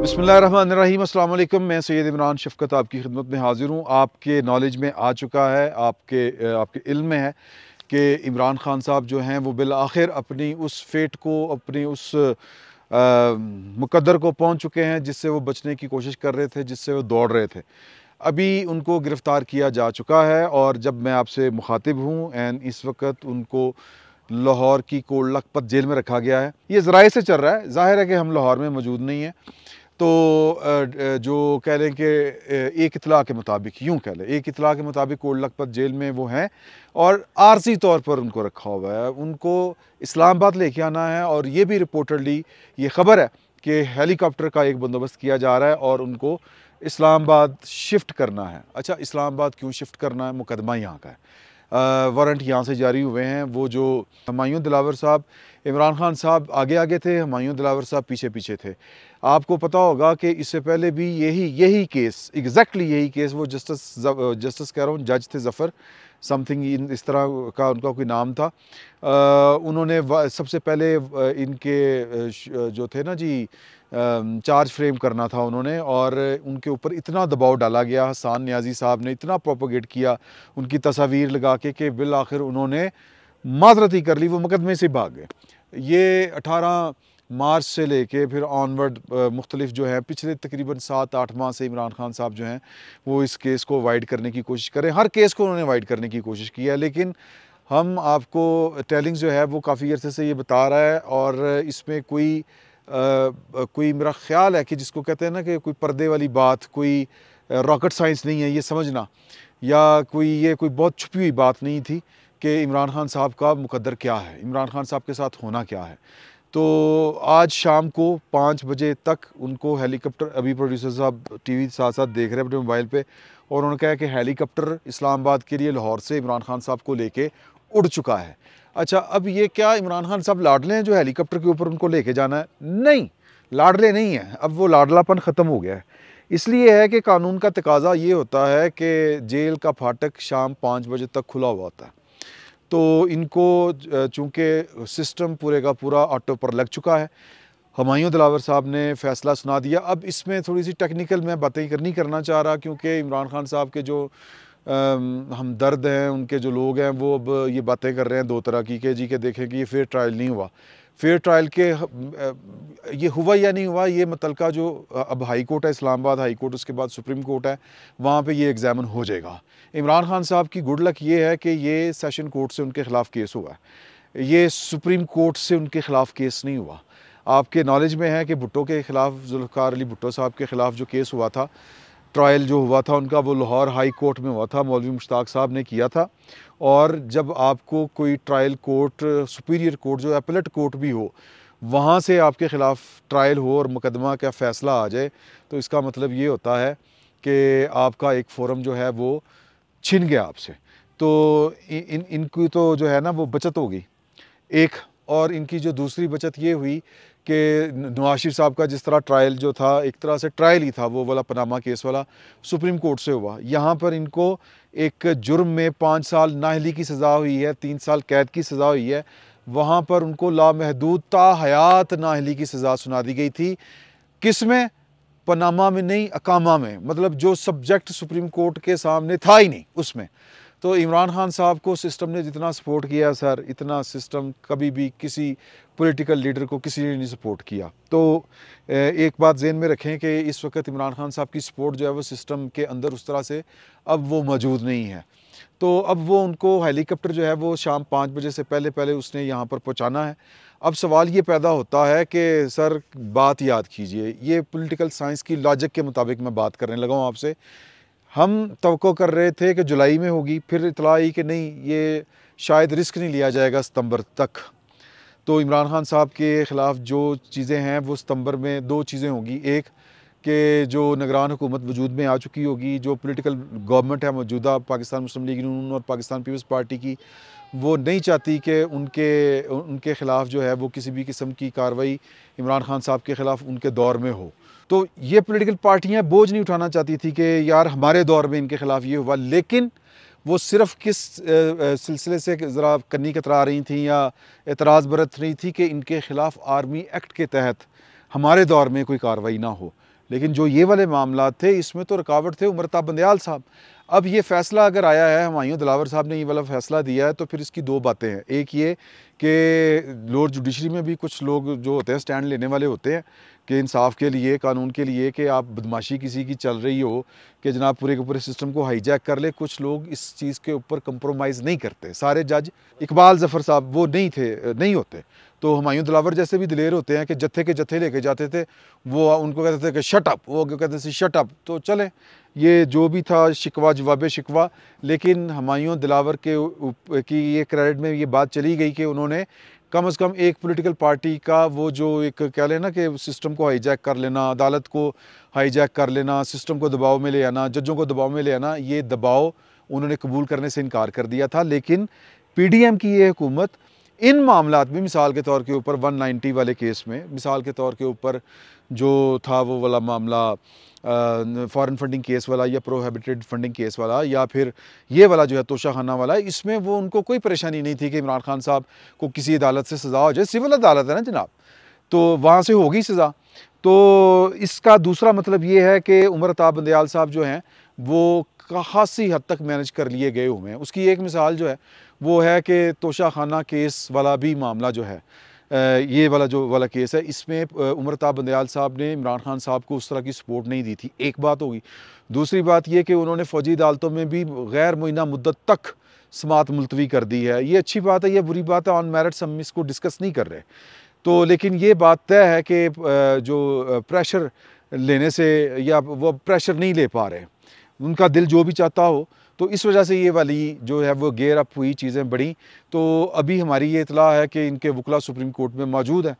बसमीम अल्लाम मैं सैद इमरान शफकत आपकी खिदमत में हाज़िर हूँ आपके नॉलेज में आ चुका है आपके आपके इल्म में है कि इमरान ख़ान साहब जो हैं वो बिल आखिर अपनी उस फेट को अपनी उस आ, मुकदर को पहुँच चुके हैं जिससे वो बचने की कोशिश कर रहे थे जिससे वो दौड़ रहे थे अभी उनको गिरफ़्तार किया जा चुका है और जब मैं आपसे मुखातिब हूँ एंड इस वक्त उनको लाहौर की कोल्ड लखपत जेल में रखा गया है ये ज़राए से चल रहा है ज़ाहिर है कि हम लाहौर में मौजूद नहीं हैं तो जो कह लें कि एक इतला के मुताबिक यूँ कह लें एक इतला के मुताबिक कोल्ड लखपत जेल में वो हैं और आरसी तौर पर उनको रखा हुआ है उनको इस्लामाबाद लेके आना है और ये भी रिपोर्टरली ये खबर है कि हेलीकॉप्टर का एक बंदोबस्त किया जा रहा है और उनको इस्लामाबाद शिफ्ट करना है अच्छा इस्लामाबाद क्यों शिफ्ट करना है मुकदमा यहाँ का है वारंट यहाँ से जारी हुए हैं वो जो हमायूं दिलावर साहब इमरान खान साहब आगे आगे थे हमायूं दिलावर साहब पीछे पीछे थे आपको पता होगा कि इससे पहले भी यही यही केस एग्जैक्टली exactly यही केस वो जस्टिस जस्टिस कह रहा हूँ जज थे जफ़र समथिंग इन इस तरह का उनका कोई नाम था आ, उन्होंने सबसे पहले इनके जो थे ना जी चार्ज फ्रेम करना था उन्होंने और उनके ऊपर इतना दबाव डाला गया हसान न्याजी साहब ने इतना प्रोपोगेट किया उनकी तस्वीर लगा के कि बिल आखिर उन्होंने माजरती कर ली वो मुकदमे से भाग गए ये अठारह मार्च से लेके फिर ऑनवर्ड मुख्तलिफ जो है पिछले तकरीबन सात आठ माह से इमरान खान साहब जो हैं वो इस केस को अवॉइड करने की कोशिश करें हर केस को उन्होंने अवॉइड करने की कोशिश की है लेकिन हम आपको टेलिंग जो है वो काफ़ी अर्से से ये बता रहा है और इसमें कोई कोई मेरा ख्याल है कि जिसको कहते हैं ना कि कोई पर्दे वाली बात कोई रॉकेट साइंस नहीं है ये समझना या कोई ये कोई बहुत छुपी हुई बात नहीं थी कि इमरान खान साहब का मुकदर क्या है इमरान खान साहब के साथ होना क्या है तो आज शाम को पाँच बजे तक उनको हेलीकॉप्टर अभी प्रोड्यूसर साहब टीवी साथ साथ देख रहे हैं अपने मोबाइल पे और उन्होंने कहा कि हेलीकॉप्टर इस्लामाबाद के लिए लाहौर से इमरान खान साहब को लेके उड़ चुका है अच्छा अब ये क्या इमरान खान साहब लाडले हैं जो हेलीकॉप्टर के ऊपर उनको लेके जाना है नहीं लाडले नहीं है अब वो लाडलापन ख़त्म हो गया है इसलिए है कि कानून का तकाजा ये होता है कि जेल का फाटक शाम पाँच बजे तक खुला हुआ होता है तो इनको चूँकि सिस्टम पूरे का पूरा ऑटो पर लग चुका है हमायूं दिलावर साहब ने फैसला सुना दिया अब इसमें थोड़ी सी टेक्निकल मैं बातें नहीं करना चाह रहा क्योंकि इमरान खान साहब के जो हम दर्द हैं उनके जो लोग हैं वो अब ये बातें कर रहे हैं दो तरह की के जी के देखें कि ये फेयर ट्रायल नहीं हुआ फेयर ट्रायल के ये हुआ या नहीं हुआ ये मुतल जो अब हाई कोर्ट है इस्लामाबाद हाई कोर्ट उसके बाद सुप्रीम कोर्ट है वहाँ पे ये एग्ज़ामिन हो जाएगा इमरान खान साहब की गुड लक ये है कि ये सेशन कोर्ट से उनके ख़िलाफ़ केस हुआ है ये सुप्रीम कोर्ट से उनके ख़िलाफ़ केस नहीं हुआ आपके नॉलेज में है कि भुट्टो के ख़िलाफ़ जुल्फ़ार अली भुट्टो साहब के ख़िलाफ़ जो केस हुआ था ट्रायल जो हुआ था उनका वो लाहौर हाई कोर्ट में हुआ था मौलवी मुश्ताक साहब ने किया था और जब आपको कोई ट्रायल कोर्ट सुपीरियर कोर्ट जो अपलेट कोर्ट भी हो वहाँ से आपके ख़िलाफ़ ट्रायल हो और मुकदमा का फ़ैसला आ जाए तो इसका मतलब ये होता है कि आपका एक फोरम जो है वो छिन गया आपसे तो इन इनकी तो जो है ना वो बचत हो गई एक और इनकी जो दूसरी बचत ये हुई कि नवाशिर साहब का जिस तरह ट्रायल जो था एक तरह से ट्रायल ही था वो वाला पनामा केस वाला सुप्रीम कोर्ट से हुआ यहाँ पर इनको एक जुर्म में पाँच साल नाहली की सज़ा हुई है तीन साल कैद की सज़ा हुई है वहाँ पर उनको लामहदूद हयात नाहली की सज़ा सुना दी गई थी किस में पनामा में नहीं अकामा में मतलब जो सब्जेक्ट सुप्रीम कोर्ट के सामने था ही नहीं उसमें तो इमरान खान साहब को सिस्टम ने जितना सपोर्ट किया सर इतना सिस्टम कभी भी किसी पॉलिटिकल लीडर को किसी ने नहीं सपोर्ट किया तो एक बात जेन में रखें कि इस वक्त इमरान खान साहब की सपोर्ट जो है वो सिस्टम के अंदर उस तरह से अब वो मौजूद नहीं है तो अब वो उनको हेलीकॉप्टर जो है वो शाम पाँच बजे से पहले पहले उसने यहाँ पर पहुँचाना है अब सवाल ये पैदा होता है कि सर बात याद कीजिए ये पॉलिटिकल साइंस की लॉजिक के मुताबिक मैं बात करने लगा हूँ आपसे हम तो कर रहे थे कि जुलाई में होगी फिर इतला आई कि नहीं ये शायद रिस्क नहीं लिया जाएगा सितंबर तक तो इमरान खान साहब के ख़िलाफ़ जो चीज़ें हैं वो सितंबर में दो चीज़ें होंगी एक कि जो निगरान हुकूमत वजूद में आ चुकी होगी जो पोलिटिकल गवर्नमेंट है मौजूदा पाकिस्तान मुस्लिम लीग नून और पाकिस्तान पीपल्स पार्टी की वो नहीं चाहती कि उनके उनके ख़िलाफ़ जो है वो किसी भी किस्म की कार्रवाई इमरान खान साहब के ख़िलाफ़ उनके दौर में हो तो ये पोलिटिकल पार्टियाँ बोझ नहीं उठाना चाहती थी कि यार हमारे दौर में इनके ख़िलाफ़ ये हुआ लेकिन वो सिर्फ किस सिलसिले से ज़रा कन्नी कतरा रही थी या एतराज़ बरत रही थी कि इनके ख़िलाफ़ आर्मी एक्ट के तहत हमारे दौर में कोई कार्रवाई ना हो लेकिन जो ये वाले मामला थे इसमें तो रुकावट थे उम्रता बंदयाल साहब अब ये फ़ैसला अगर आया है हमायूँ दिलावर साहब ने ये वाला फ़ैसला दिया है तो फिर इसकी दो बातें हैं एक ये कि लोअर जुडिशरी में भी कुछ लोग जो होते हैं स्टैंड लेने वाले होते हैं कि इंसाफ के लिए कानून के लिए कि आप बदमाशी किसी की चल रही हो कि जनाब पूरे के पूरे सिस्टम को हाईजैक कर ले कुछ लोग इस चीज़ के ऊपर कंप्रोमाइज़ नहीं करते सारे जज इकबाल जफ़र साहब वो नहीं थे नहीं होते तो हमायूं दिलावर जैसे भी दिलेर होते हैं कि जत्थे के जत्थे लेके जाते थे वो उनको कहते थे कि शट अप वो कहते थे शट अप तो चले ये जो भी था शिकवा जवाब शिकवा लेकिन हमायूं दिलावर के की ये क्रेडिट में ये बात चली गई कि उन्होंने उन्होंने कम से कम एक पॉलिटिकल पार्टी का वो जो एक कह लें ना कि सिस्टम को हाईजैक कर लेना अदालत को हाईजैक कर लेना सिस्टम को दबाव में ले आना जजों को दबाव में ले आना ये दबाव उन्होंने कबूल करने से इनकार कर दिया था लेकिन पीडीएम की ये हुकूमत इन मामला में मिसाल के तौर के ऊपर 190 वाले केस में मिसाल के तौर के ऊपर जो था वो वाला मामला फ़ॉरन फंडिंग केस वाला या प्रोहेबिटेड फंडिंग केस वाला या फिर ये वाला जो है तोशा खाना वाला इसमें वो उनको कोई परेशानी नहीं थी कि इमरान खान साहब को किसी अदालत से सज़ा हो जाए सिविल अदालत है ना जनाब तो वहाँ से होगी सज़ा तो इसका दूसरा मतलब ये है कि उमर अताब बंदयाल साहब जो हैं वो खासी हद तक मैनेज कर लिए गए हुए हैं उसकी एक मिसाल जो है वो है कि तोशा खाना केस वाला भी मामला जो है ये वाला जो वाला केस है इसमें उम्रताब बंदयाल साहब ने इमरान खान साहब को उस तरह की सपोर्ट नहीं दी थी एक बात होगी दूसरी बात यह कि उन्होंने फ़ौजी अदालतों में भी गैर मुइना मुद्दत तक समात मुलतवी कर दी है ये अच्छी बात है यह बुरी बात है ऑन मेरिट्स हम इसको डिस्कस नहीं कर रहे तो लेकिन ये बात तय है कि जो प्रेशर लेने से या वो प्रेशर नहीं ले पा रहे उनका दिल जो भी चाहता हो तो इस वजह से ये वाली जो है वो गेयर अप हुई चीज़ें बढ़ी तो अभी हमारी ये इतला है कि इनके वकला सुप्रीम कोर्ट में मौजूद हैं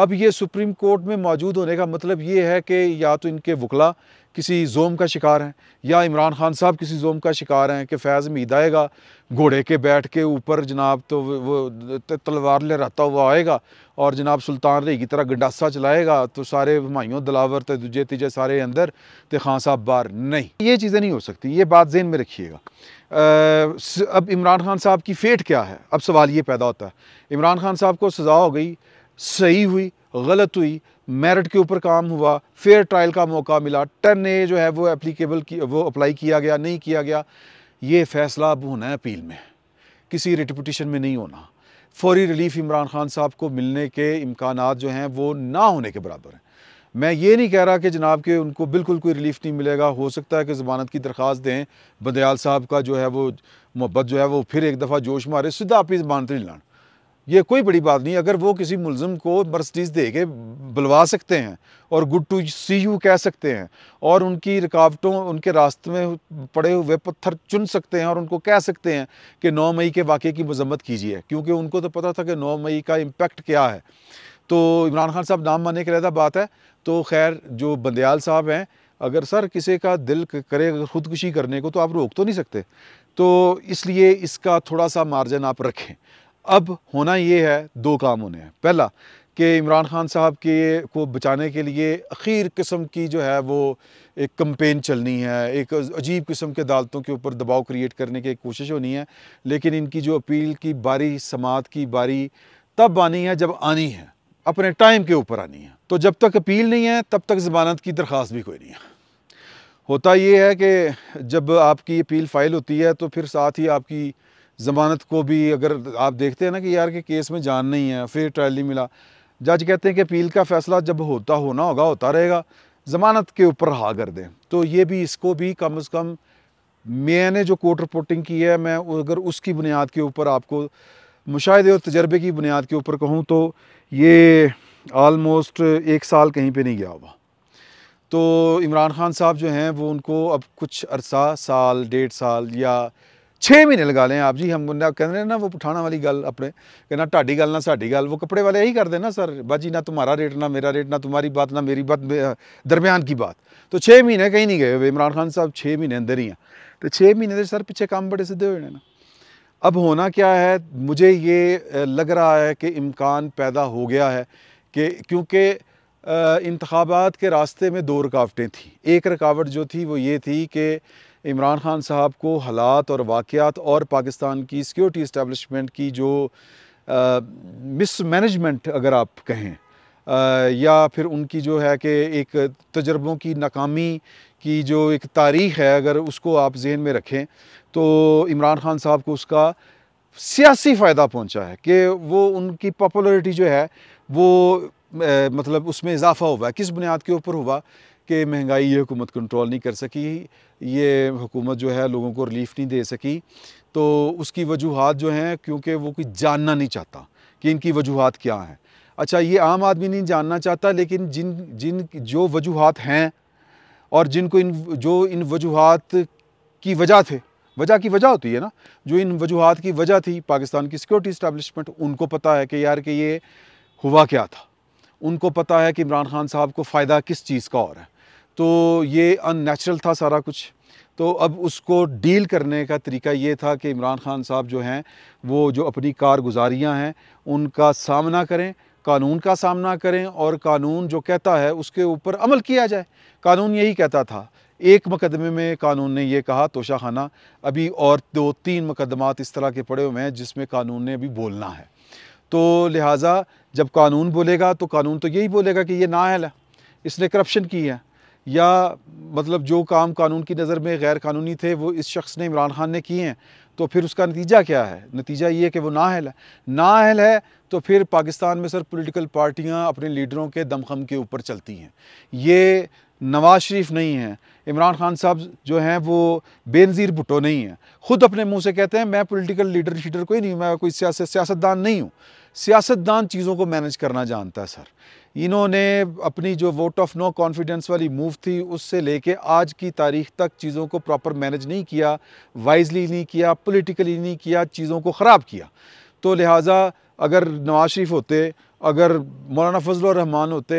अब ये सुप्रीम कोर्ट में मौजूद होने का मतलब ये है कि या तो इनके वकला किसी जोम का शिकार हैं या इमरान खान साहब किसी जोम का शिकार हैं कि फैज़ मीद आएगा घोड़े के बैठ के ऊपर जनाब तो वो तलवार ले रहता हुआ आएगा और जनाब सुल्तान रही की तरह गंडासा चलाएगा तो सारे हमायों दलावर तो दूजे तीजे सारे अंदर तो खान साहब बार नहीं ये चीज़ें नहीं हो सकती ये बात जेन में रखिएगा अब इमरान खान साहब की फेट क्या है अब सवाल ये पैदा होता है इमरान खान साहब को सज़ा हो गई सही हुई गलत हुई मेरिट के ऊपर काम हुआ फेयर ट्रायल का मौका मिला टेन ए जो है वो एप्लीकेबल की वो अप्लाई किया गया नहीं किया गया ये फैसला अब होना है अपील में किसी रिट में नहीं होना फौरी रिलीफ इमरान खान साहब को मिलने के इम्कान जो हैं वो ना होने के बराबर हैं मैं ये नहीं कह रहा कि जनाब के उनको बिल्कुल कोई रिलीफ नहीं मिलेगा हो सकता है कि ज़मानत की दरख्वास दें बदयाल साहब का जो है वो मोहब्बत जो है वो फिर एक दफ़ा जोश मारे सीधा अपनी ज़मानत नहीं लाना ये कोई बड़ी बात नहीं अगर वो किसी मुलज़म को मर्सडीज़ दे के बुलवा सकते हैं और गुड टू सी यू कह सकते हैं और उनकी रुकावटों उनके रास्ते में पड़े हुए पत्थर चुन सकते हैं और उनको कह सकते हैं कि 9 मई के वाक़े की मजम्मत कीजिए क्योंकि उनको तो पता था कि 9 मई का इम्पेक्ट क्या है तो इमरान खान साहब नाम मानने के रहता बात है तो खैर जो बंदयाल साहब हैं अगर सर किसी का दिल करे अगर ख़ुदकुशी करने को तो आप रोक तो नहीं सकते तो इसलिए इसका थोड़ा सा मार्जन आप रखें अब होना ये है दो काम होने हैं पहला कि इमरान खान साहब के को बचाने के लिए अखीर किस्म की जो है वो एक कम्पेन चलनी है एक अजीब किस्म के अदालतों के ऊपर दबाव क्रिएट करने की कोशिश होनी है लेकिन इनकी जो अपील की बारी समात की बारी तब आनी है जब आनी है अपने टाइम के ऊपर आनी है तो जब तक अपील नहीं है तब तक जमानत की दरख्वास्त भी कोई नहीं है होता ये है कि जब आपकी अपील फ़ाइल होती है तो फिर साथ ही आपकी ज़मानत को भी अगर आप देखते हैं ना कि यार के केस में जान नहीं है फिर ट्रायल नहीं मिला जज कहते हैं कि अपील का फैसला जब होता होना होगा होता रहेगा ज़मानत के ऊपर रहा कर दें तो ये भी इसको भी कम अज़ कम मैंने जो कोर्ट रिपोर्टिंग की है मैं अगर उसकी बुनियाद के ऊपर आपको मुशाहे और तजर्बे की बुनियाद के ऊपर कहूँ तो ये आलमोस्ट एक साल कहीं पर नहीं गया हुआ तो इमरान ख़ान साहब जो हैं वो उनको अब कुछ अरसा साल डेढ़ साल या छे महीने लगा लें आप जी हम हैं ना वो पठाना वाली गल अपने कहना ढाडी गल ना साड़ी गल वो कपड़े वाले यही करते ना सर बाजी ना तुम्हारा रेट ना मेरा रेट ना तुम्हारी बात ना मेरी बात दरमियान की बात तो छः महीने कहीं नहीं गए इमरान खान साहब छः महीने अंदर ही हैं तो छः महीने के सर पिछले काम बड़े सीधे होने अब होना क्या है मुझे ये लग रहा है कि इम्कान पैदा हो गया है कि क्योंकि इंतबात के रास्ते में दो रुकावटें थी एक रुकावट जो थी वो ये थी कि इमरान खान साहब को हालात और वाक़ात और पाकिस्तान की सिक्योरिटी इस्टेबलिशमेंट की जो मिसमैनेजमेंट अगर आप कहें आ, या फिर उनकी जो है कि एक तजर्बों की नाकामी की जो एक तारीख है अगर उसको आप जहन में रखें तो इमरान खान साहब को उसका सियासी फ़ायदा पहुंचा है कि वो उनकी पॉपुलरिटी जो है वो ए, मतलब उसमें इजाफ़ा हुआ है किस बुनियाद के ऊपर हुआ कि महंगाई ये हुकूमत कंट्रोल नहीं कर सकी ये हुकूमत जो है लोगों को रिलीफ नहीं दे सकी तो उसकी वजूहत जो हैं क्योंकि वो कुछ जानना नहीं चाहता कि इनकी वजूहत क्या हैं अच्छा ये आम आदमी नहीं जानना चाहता लेकिन जिन जिन जो वजूहत हैं और जिनको इन जो इन वजूहत की वजह थे वजह की वजह होती है ना जो इन वजूहत की वजह थी पाकिस्तान की सिक्योरिटी इस्टेबलिशमेंट उनको पता है कि यार कि ये हुआ क्या था उनको पता है कि इमरान खान साहब को फ़ायदा किस चीज़ का और है तो ये अननेचुरल था सारा कुछ तो अब उसको डील करने का तरीका ये था कि इमरान खान साहब जो हैं वो जो अपनी कारगुजारियाँ हैं उनका सामना करें कानून का सामना करें और कानून जो कहता है उसके ऊपर अमल किया जाए कानून यही कहता था एक मुकदमे में कानून ने ये कहा तोशा खाना अभी और दो तीन मुकदमात इस तरह के पड़े हुए हैं जिसमें कानून ने अभी बोलना है तो लिहाजा जब कानून बोलेगा तो कानून तो यही बोलेगा कि ये नाअहल है इसने करप्शन की है या मतलब जो काम कानून की नज़र में गैर कानूनी थे वो इस शख्स ने इमरान खान ने किए हैं तो फिर उसका नतीजा क्या है नतीजा ये है कि वो नाहल है नाहल है तो फिर पाकिस्तान में सर पॉलिटिकल पार्टियां अपने लीडरों के दमखम के ऊपर चलती हैं ये नवाज शरीफ नहीं हैं इमरान खान साहब जो हैं वो बेनज़ीर भुटो नहीं हैं ख़ुद अपने मुँह से कहते हैं मैं पोलिटिकल लीडर शीडर कोई नहीं मैं कोई सियासत सियासतदान नहीं हूँ सियासतदान चीज़ों को मैनेज करना जानता है सर इन्होंने अपनी जो वोट ऑफ नो कॉन्फिडेंस वाली मूव थी उससे लेके आज की तारीख तक चीज़ों को प्रॉपर मैनेज नहीं किया वाइजली नहीं किया पॉलिटिकली नहीं किया चीज़ों को ख़राब किया तो लिहाजा अगर नवाज शरीफ होते अगर मौलाना फजल रहमान होते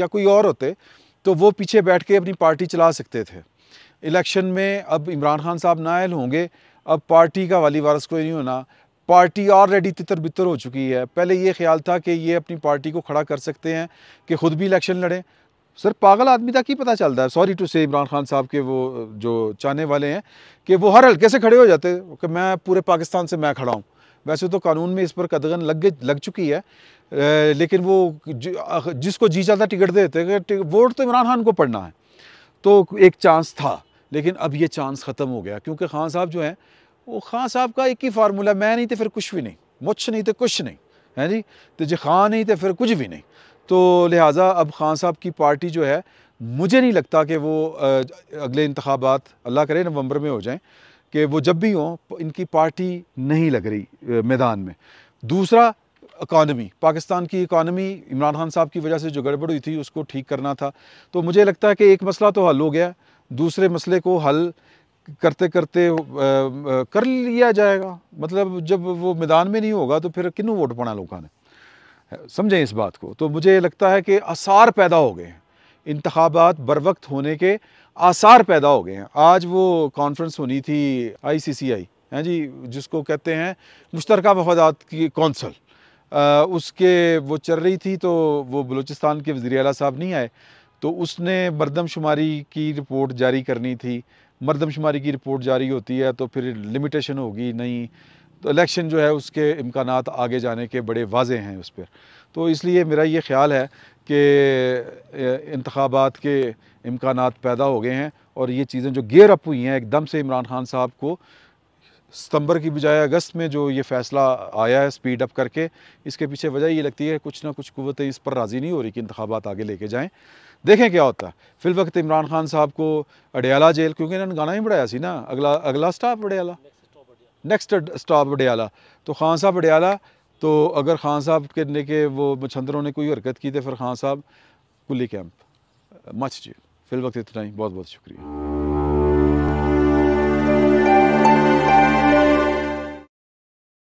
या कोई और होते तो वो पीछे बैठ के अपनी पार्टी चला सकते थे इलेक्शन में अब इमरान खान साहब नायल होंगे अब पार्टी का वाली वारस कोई नहीं होना पार्टी ऑलरेडी तितर बितर हो चुकी है पहले ये ख्याल था कि ये अपनी पार्टी को खड़ा कर सकते हैं कि ख़ुद भी इलेक्शन लड़ें सर पागल आदमी तक ही पता चलता है सॉरी टू से इमरान खान साहब के वो जो चाहने वाले हैं कि वो हर हल्के से खड़े हो जाते कि मैं पूरे पाकिस्तान से मैं खड़ा हूँ वैसे तो कानून में इस पर कदगन लग लग चुकी है लेकिन वो ज, जिसको जी चाहता टिकट देते वोट तो इमरान खान को पड़ना है तो एक चांस था लेकिन अब ये चांस ख़त्म हो गया क्योंकि खान साहब जो हैं वो खान साहब का एक ही फार्मूला मैं नहीं तो फिर कुछ भी नहीं मुझ नहीं तो कुछ नहीं है जी तो जो खान नहीं तो फिर कुछ भी नहीं तो लिहाजा अब खान साहब की पार्टी जो है मुझे नहीं लगता कि वो अगले इंतबात अल्लाह करे नवंबर में हो जाएं कि वो जब भी हों इनकी पार्टी नहीं लग रही मैदान में दूसरा इकानमी पाकिस्तान की इकानमी इमरान खान साहब की वजह से जो गड़बड़ हुई थी उसको ठीक करना था तो मुझे लगता है कि एक मसला तो हल हो गया दूसरे मसले को हल करते करते कर लिया जाएगा मतलब जब वो मैदान में नहीं होगा तो फिर किनू वोट पाना लोगों ने समझें इस बात को तो मुझे लगता है कि आसार पैदा हो गए हैं इंतबात बर वक्त होने के आसार पैदा हो गए हैं आज वो कॉन्फ्रेंस होनी थी आई सी सी आई हैं जी जिसको कहते हैं मुश्तर मफादात की कौंसल उसके वो चल रही थी तो वो बलूचिस्तान के वजी अला साहब नहीं आए तो उसने मरदमशुमारी की रिपोर्ट जारी करनी थी मरदमशुमारी की रिपोर्ट जारी होती है तो फिर लिमिटेशन होगी नहीं तो इलेक्शन जो है उसके इम्कान आगे जाने के बड़े वाजे हैं उस पर तो इसलिए मेरा ये ख्याल है कि इंतबात के इम्कान पैदा हो गए हैं और ये चीज़ें जो गेयर अप हुई हैं एकदम से इमरान खान साहब को सितंबर की बजाय अगस्त में जो ये फैसला आया है स्पीड अप करके इसके पीछे वजह ये लगती है कुछ ना कुछ कुतें इस पर राज़ी नहीं हो रही कि इंतबात आगे लेके जाएँ देखें क्या होता है फिल वक्त इमरान खान साहब को अडयाला जेल क्योंकि इन्होंने गाना ही बढ़ाया सी ना अगला अगला stop Adiala next stop Adiala तो खान साहब अडयाला तो अगर खान साहब करने के वो मछंदरों ने कोई हरकत की तो फिर खान साहब कुली कैंप मच जेल फिल वक्त इतना ही बहुत बहुत शुक्रिया